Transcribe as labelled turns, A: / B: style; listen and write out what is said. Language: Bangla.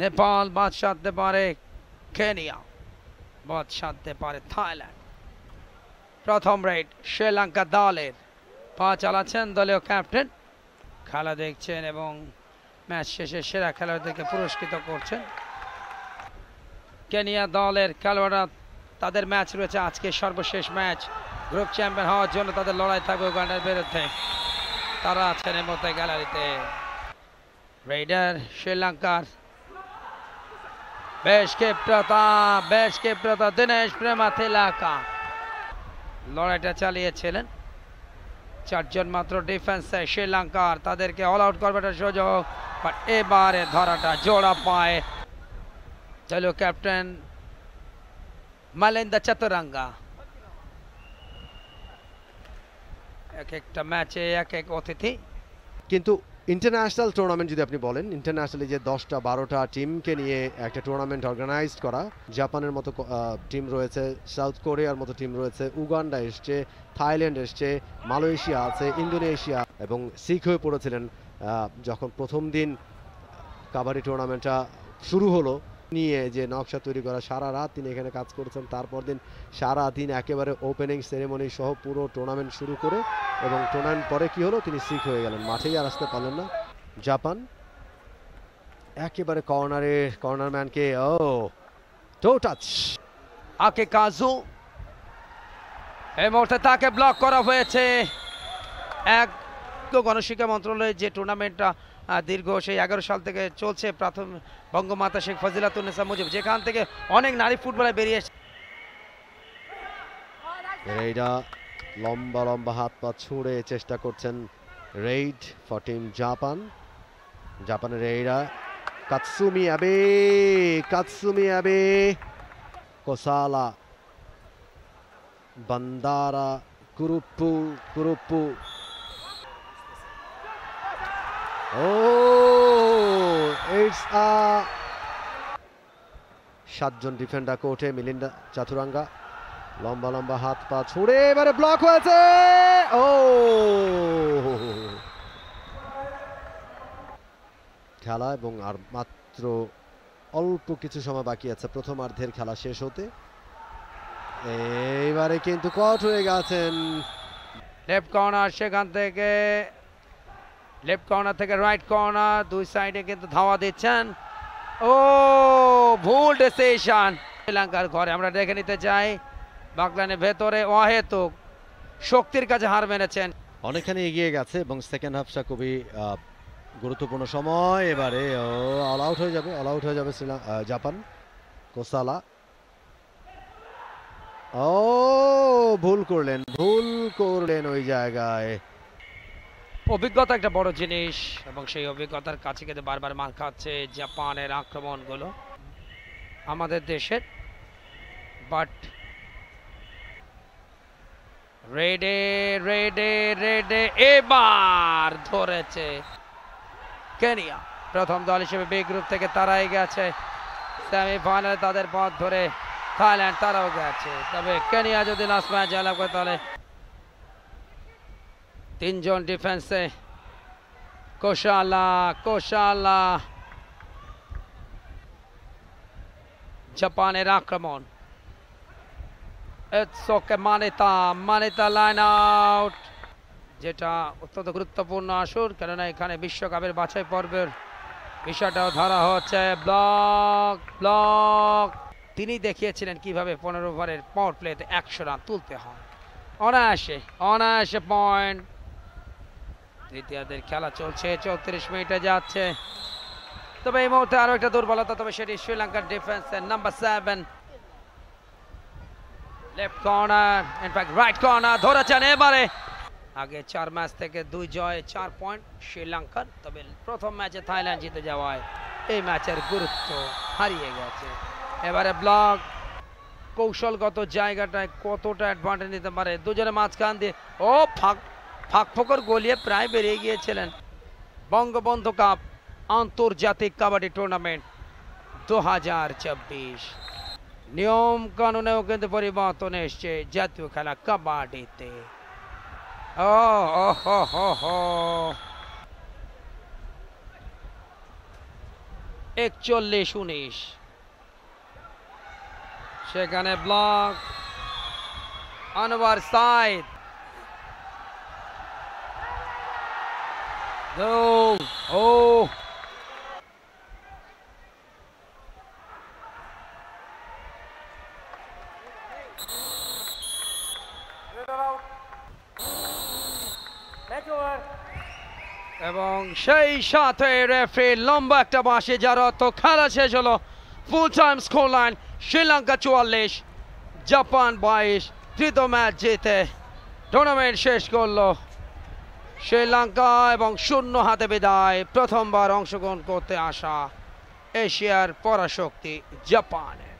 A: নেপাল বাদ সাধতে পারে কেনিয়া বাদ সাধতে পারে থাইল্যান্ড প্রথম রাইড শ্রীলঙ্কা দলের পা চালাচ্ছেন দলীয় ক্যাপ্টেন খেলা দেখছেন এবং ম্যাচ শেষে সেরা খেলোয়াড়দেরকে পুরস্কৃত করছেন কেনিয়া দলের খেলোয়াড়রা তাদের ম্যাচ রয়েছে আজকে সর্বশেষ ম্যাচ গ্রুপ চ্যাম্পিয়ন হওয়ার জন্য তাদের লড়াই থাকবে উগান্ডার বিরুদ্ধে তারা আছেন এর মধ্যে গ্যালারিতে রাইডার শ্রীলঙ্কার বেশকে প্রতাপ বেশকে প্রতাপ দীনেশ প্রেমাথিলাকা লড়াইটা চালিয়েছিলেন চারজন মাত্র ডিফেন্সে শ্রীলঙ্কার তাদেরকে অল আউট করবাটা সুযোগ এবারে ধরাটা জোড়া পায় চলো ক্যাপ্টেন মালিন্দা চতুরঙ্গা এক একটা ম্যাচে এক এক অতিথি
B: কিন্তু ইন্টারন্যাশনাল টুর্নামেন্ট যদি আপনি বলেন ইন্টারন্যাশনালি যে দশটা বারোটা টিমকে নিয়ে একটা টুর্নামেন্ট অর্গানাইজ করা জাপানের মতো টিম রয়েছে সাউথ কোরিয়ার মতো টিম রয়েছে উগান্ডা এসছে থাইল্যান্ড এসছে মালয়েশিয়া আছে ইন্দোনেশিয়া এবং শিখ হয়ে পড়েছিলেন যখন প্রথম দিন কাবাডি টুর্নামেন্টটা শুরু হলো নিয়ে যে নকশা তৈরি করা সারা রাত তিনি এখানে কাজ করেছেন তারপর দিন সারা দিন একেবারে ওপেনিং সেরেমনি সহ পুরো টুর্নামেন্ট শুরু করে এবং টোর্নামেন্ট পরে কি হলো তিনি সিক হয়ে গেলেন মাঠেই আর আসতে পারলেন না জাপান একেবারে কর্নারে কর্নার ম্যানকে ও টো টাচ
A: আকে কাজু এই মুহূর্তে তাকে ব্লক করা হয়েছে এক তো গণশিক্ষা মন্ত্রণালয়ের যে টুর্নামেন্টটা দীর্ঘ সেই এগারো সাল থেকে চলছে প্রাথম বঙ্গমাতা শেখ ফজিলাতুন্নেসা মুজিব যেখান থেকে অনেক নারী ফুটবলার বেরিয়ে এসছে
B: লম্বা লম্বা হাত পা ছুঁড়ে চেষ্টা করছেন রেইড ফর টিম জাপান জাপানের রেইরা কাতসুমি আবে কাতসুমি আবে কোসালা বান্দারা কুরুপ্পু কুরুপ্পু ও ইটস আ সাতজন ডিফেন্ডার কোর্টে মিলিন্দা চাতুরাঙ্গা লম্বা লম্বা হাত পা ছুড়ে এবারে ব্লক হয়েছে ও খেলা এবং আর মাত্র অল্প কিছু সময় বাকি আছে প্রথমার্ধের খেলা শেষ হতে
A: এইবারে কিন্তু কট হয়ে গেছেন লেফট কর্নার সেখান থেকে লেফট কর্নার থেকে রাইট কর্নার দুই সাইডে কিন্তু ধাওয়া দিচ্ছেন ও ভুল ডিসিশন শ্রীলঙ্কার ঘরে আমরা দেখে নিতে চাই বাগলানের ভেতরে অহেতুক শক্তির কাছে হার মেনেছেন
B: অনেকখানি এগিয়ে গেছে এবং সেকেন্ড হাফটা খুবই গুরুত্বপূর্ণ সময় এবারে অল আউট হয়ে যাবে অল আউট হয়ে যাবে জাপান কোসালা ও ভুল করলেন ভুল করলেন ওই জায়গায়
A: অভিজ্ঞতা একটা বড় জিনিস এবং সেই অভিজ্ঞতার কাছে কিন্তু বারবার মার খাচ্ছে জাপানের আক্রমণগুলো আমাদের দেশের বাট রেডে রেডে রেডে এবার ধরেছে কেনিয়া প্রথম দল হিসেবে বি গ্রুপ থেকে তারাই গেছে সেমিফাইনালে তাদের পথ ধরে থাইল্যান্ড তারাও গেছে তবে কেনিয়া যদি লাস্ট ম্যাচ জয়লাভ করে তাহলে তিনজন ডিফেন্সে কোশালা কোশালা জাপানের আক্রমণ ইটস ওকে মানেতা মানেতা লাইন আউট যেটা অত্যন্ত গুরুত্বপূর্ণ আসুন কেননা এখানে বিশ্বকাপের বাছাই পর্বের বিষয়টাও ধরা হচ্ছে ব্লক ব্লক তিনি দেখিয়েছিলেন কিভাবে পনেরো ওভারের পাওয়ার প্লেতে একশো রান তুলতে হয় অনায়াসে অনায়াসে পয়েন্ট তৃতীয়াদের খেলা চলছে চৌত্রিশ মিনিটে যাচ্ছে তবে এই মুহূর্তে আরও একটা দুর্বলতা তবে সেটি শ্রীলঙ্কার ডিফেন্সের number seven left corner in fact right corner ধরেছেন এবারে আগে চার ম্যাচ থেকে দুই জয় চার পয়েন্ট শ্রীলঙ্কার তবে প্রথম ম্যাচে থাইল্যান্ড জিতে যাওয়ায় এই ম্যাচের গুরুত্ব হারিয়ে গেছে এবারে ব্লক কৌশলগত জায়গাটায় কতটা অ্যাডভান্টেজ নিতে পারে দুজনে মাঝখান দিয়ে ও ফাঁক ফাঁক ফোকর গলিয়ে প্রায় বেরিয়ে গিয়েছিলেন বঙ্গবন্ধু কাপ আন্তর্জাতিক কাবাডি টুর্নামেন্ট দু হাজার চব্বিশ নিয়ম কানুনেও কিন্তু পরিবর্তন এসছে জাতীয় খেলা কাবাডিতে একচল্লিশ উনিশ সেখানে ব্লক আনোয়ার সাইদ ও এবং সেই সাথে রেফারি লম্বা একটা বাঁশি যার অর্থ খেলা শেষ হলো full time score line Sri Lanka চুয়াল্লিশ জাপান বাইশ তৃতীয় ম্যাচ জিতে টুর্নামেন্ট শেষ করলো শ্রীলঙ্কা এবং শূন্য হাতে বিদায় প্রথমবার অংশগ্রহণ করতে আসা এশিয়ার পরাশক্তি জাপানের